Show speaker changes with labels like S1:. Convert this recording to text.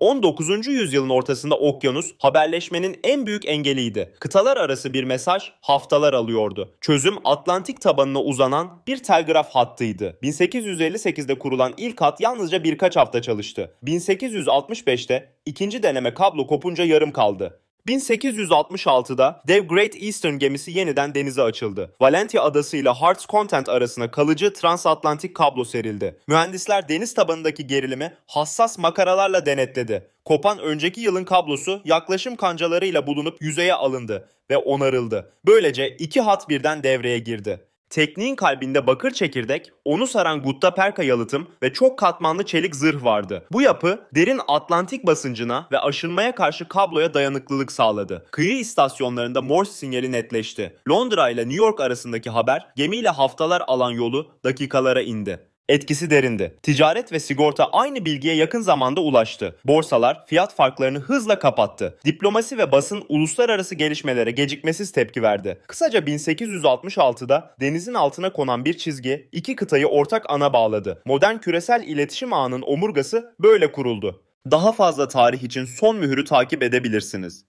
S1: 19. yüzyılın ortasında okyanus haberleşmenin en büyük engeliydi. Kıtalar arası bir mesaj haftalar alıyordu. Çözüm Atlantik tabanına uzanan bir telgraf hattıydı. 1858'de kurulan ilk hat yalnızca birkaç hafta çalıştı. 1865'te ikinci deneme kablo kopunca yarım kaldı. 1866'da Dev Great Eastern gemisi yeniden denize açıldı. Valentia adası ile Hearts Content arasına kalıcı transatlantik kablo serildi. Mühendisler deniz tabanındaki gerilimi hassas makaralarla denetledi. Kopan önceki yılın kablosu yaklaşım kancalarıyla bulunup yüzeye alındı ve onarıldı. Böylece iki hat birden devreye girdi. Tekniğin kalbinde bakır çekirdek, onu saran gutta perka yalıtım ve çok katmanlı çelik zırh vardı. Bu yapı derin Atlantik basıncına ve aşınmaya karşı kabloya dayanıklılık sağladı. Kıyı istasyonlarında Morse sinyali netleşti. Londra ile New York arasındaki haber gemiyle haftalar alan yolu dakikalara indi etkisi derindi. Ticaret ve sigorta aynı bilgiye yakın zamanda ulaştı. Borsalar fiyat farklarını hızla kapattı. Diplomasi ve basın uluslararası gelişmelere gecikmesiz tepki verdi. Kısaca 1866'da denizin altına konan bir çizgi iki kıtayı ortak ana bağladı. Modern küresel iletişim ağının omurgası böyle kuruldu. Daha fazla tarih için son mühürü takip edebilirsiniz.